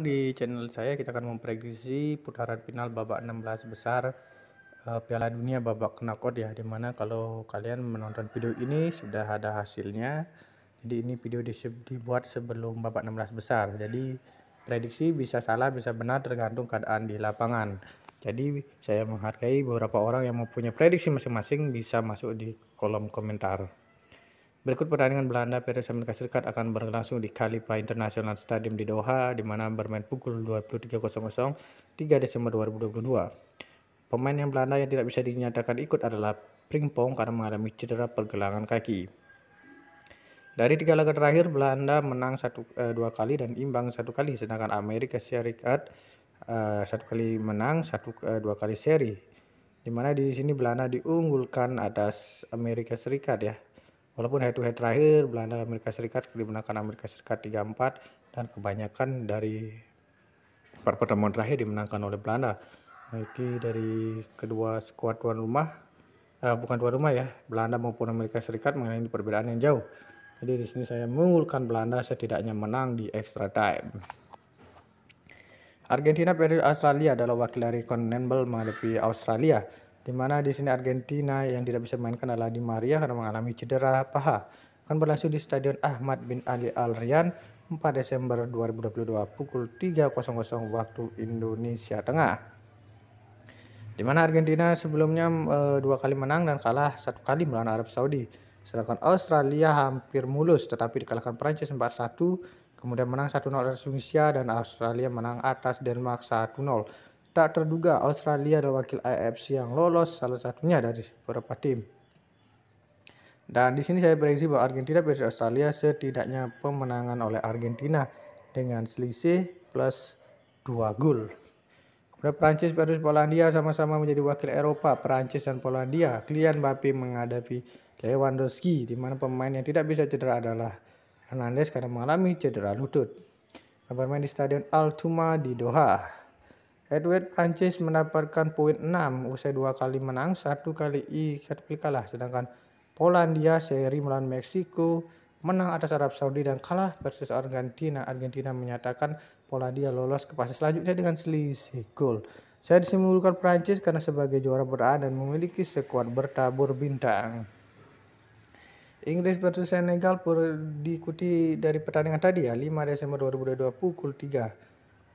Di channel saya kita akan memprediksi putaran final babak 16 besar uh, Piala Dunia babak knockout ya dimana kalau kalian menonton video ini sudah ada hasilnya jadi ini video dibuat sebelum babak 16 besar jadi prediksi bisa salah bisa benar tergantung keadaan di lapangan jadi saya menghargai beberapa orang yang mempunyai prediksi masing-masing bisa masuk di kolom komentar Berikut pertandingan Belanda versus Amerika Serikat akan berlangsung di Khalifa International Stadium di Doha, di mana bermain pukul 23.00 3 Desember 2022. Pemain yang Belanda yang tidak bisa dinyatakan ikut adalah Pringpong karena mengalami cedera pergelangan kaki. Dari tiga laga terakhir, Belanda menang satu, eh, dua kali dan imbang satu kali, sedangkan Amerika Serikat eh, satu kali menang, satu eh, dua kali seri. Dimana di sini Belanda diunggulkan atas Amerika Serikat ya. Walaupun head to head terakhir Belanda Amerika Serikat dimenangkan Amerika Serikat 3-4 dan kebanyakan dari pertemuan terakhir dimenangkan oleh Belanda. Jadi dari kedua skuad tuan rumah, eh, bukan tuan rumah ya, Belanda maupun Amerika Serikat mengalami perbedaan yang jauh. Jadi di sini saya mengulurkan Belanda setidaknya menang di extra time. Argentina periode Australia adalah wakil dari kontinental menghadapi Australia. Di mana di sini Argentina yang tidak bisa memainkan adalah Di Maria karena mengalami cedera paha. Akan berlangsung di Stadion Ahmad bin Ali Al Ryan 4 Desember 2022 pukul 3.00 waktu Indonesia Tengah. Di mana Argentina sebelumnya e, dua kali menang dan kalah satu kali melawan Arab Saudi. Sedangkan Australia hampir mulus tetapi dikalahkan Prancis 4-1, kemudian menang 1-0 atas Tunisia dan Australia menang atas Denmark 1-0. Tak terduga Australia adalah wakil AFC yang lolos, salah satunya dari beberapa tim. Dan di sini saya prediksi bahwa Argentina versus Australia setidaknya pemenangan oleh Argentina dengan selisih plus 2 gol. Kemudian Prancis versus Polandia sama-sama menjadi wakil Eropa. Prancis dan Polandia, Kylian Mbappe menghadapi Lewandowski di mana pemain yang tidak bisa cedera adalah Hernandez karena mengalami cedera lutut. Bermain di Stadion Altuma di Doha. Edward Prancis mendapatkan poin 6 usai dua kali menang, satu kali i satu kali kalah. Sedangkan Polandia seri melawan Meksiko menang atas Arab Saudi dan kalah versus Argentina. Argentina menyatakan Polandia lolos ke fase selanjutnya dengan selisih gol. Saya disimpulkan Prancis karena sebagai juara berada dan memiliki sekuat bertabur bintang. Inggris versus Senegal diikuti dari pertandingan tadi ya 5 Desember 2022 pukul 3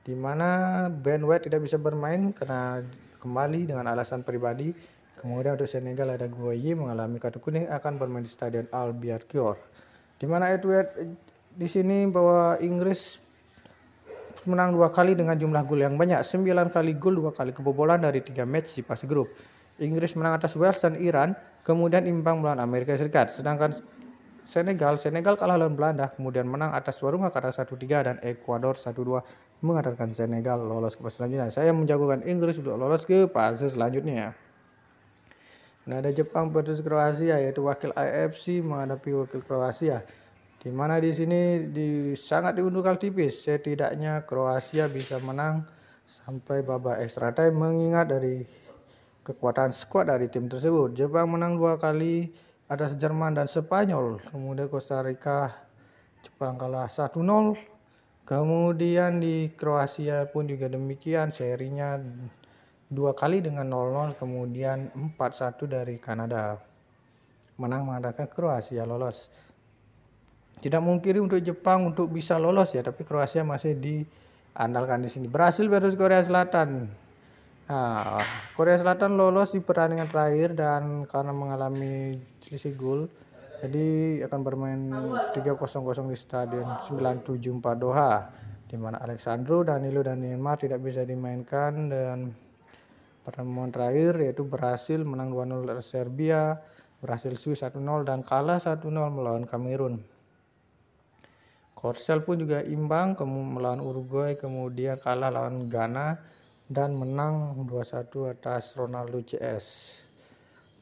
di mana Ben White tidak bisa bermain karena kembali dengan alasan pribadi. Kemudian untuk Senegal ada Gueye mengalami kartu kuning akan bermain di Stadion Al Biarkior. Di mana Edward di sini bahwa Inggris menang dua kali dengan jumlah gol yang banyak, 9 kali gol, dua kali kebobolan dari tiga match di fase grup. Inggris menang atas Wales dan Iran, kemudian imbang melawan Amerika Serikat. Sedangkan Senegal, Senegal kalah lawan Belanda, kemudian menang atas Warunga karena 1-3 dan Ekuador 1-2 mengantarkan Senegal lolos ke fase selanjutnya. Saya menjagokan Inggris untuk lolos ke fase selanjutnya. Nah, ada Jepang versus Kroasia yaitu wakil AFC menghadapi wakil Kroasia. Di mana di sini di, sangat diuntungkan tipis. Setidaknya Kroasia bisa menang sampai babak extra time mengingat dari kekuatan skuad dari tim tersebut. Jepang menang dua kali atas Jerman dan Spanyol. Kemudian Costa Rica Jepang kalah 1-0 Kemudian di Kroasia pun juga demikian serinya dua kali dengan 0-0 kemudian 4-1 dari Kanada. Menang mengandalkan Kroasia lolos. Tidak mungkin untuk Jepang untuk bisa lolos ya, tapi Kroasia masih diandalkan di sini. Brasil versus Korea Selatan. Nah, Korea Selatan lolos di pertandingan terakhir dan karena mengalami selisih gol jadi akan bermain 3-0-0 di Stadion 974 Doha di mana Alexandro, Danilo dan Neymar tidak bisa dimainkan dan pertemuan terakhir yaitu berhasil menang 2-0 dari Serbia, berhasil Swiss 1-0 dan kalah 1-0 melawan Kamerun. Korsel pun juga imbang melawan Uruguay, kemudian kalah lawan Ghana dan menang 2-1 atas Ronaldo CS.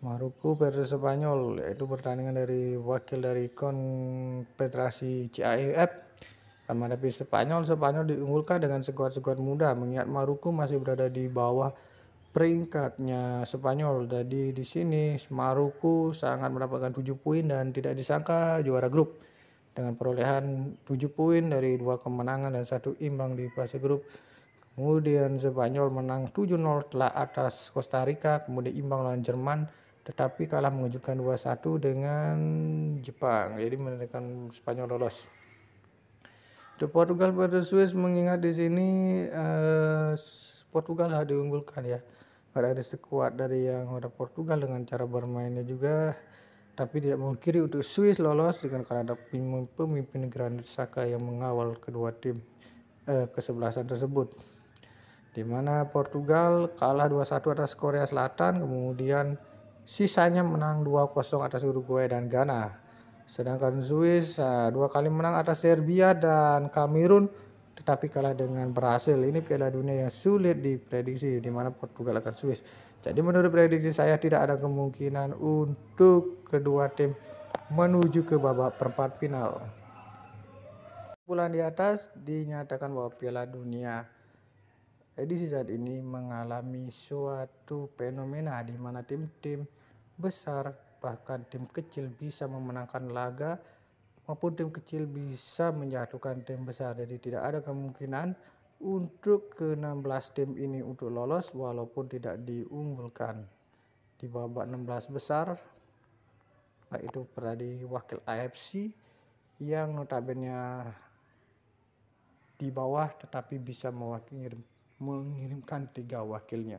Maruku versus Spanyol yaitu pertandingan dari wakil dari Konfederasi CAF e akan menghadapi Spanyol. Spanyol diunggulkan dengan skuad-skuad muda mengingat Maruku masih berada di bawah peringkatnya Spanyol. Jadi di sini Maruku sangat mendapatkan 7 poin dan tidak disangka juara grup dengan perolehan 7 poin dari dua kemenangan dan satu imbang di fase grup. Kemudian Spanyol menang 7-0 telah atas Costa Rica, kemudian imbang lawan Jerman tetapi kalah mengejutkan 2-1 dengan Jepang jadi menandakan Spanyol lolos Untuk Portugal versus Swiss mengingat di sini uh, Portugal lah diunggulkan ya karena ada sekuat dari yang ada Portugal dengan cara bermainnya juga tapi tidak mengkiri untuk Swiss lolos dengan karena ada pemimpin Granit Saka yang mengawal kedua tim uh, kesebelasan tersebut di mana Portugal kalah 2-1 atas Korea Selatan kemudian Sisanya menang 2-0 atas Uruguay dan Ghana. Sedangkan Swiss uh, eh, dua kali menang atas Serbia dan Kamerun tetapi kalah dengan berhasil. Ini Piala Dunia yang sulit diprediksi di mana Portugal akan Swiss. Jadi menurut prediksi saya tidak ada kemungkinan untuk kedua tim menuju ke babak perempat final. Bulan di atas dinyatakan bahwa Piala Dunia edisi saat ini mengalami suatu fenomena di mana tim-tim besar bahkan tim kecil bisa memenangkan laga maupun tim kecil bisa menjatuhkan tim besar jadi tidak ada kemungkinan untuk ke-16 tim ini untuk lolos walaupun tidak diunggulkan di babak 16 besar baik itu wakil AFC yang notabene di bawah tetapi bisa mewakili mengirimkan tiga wakilnya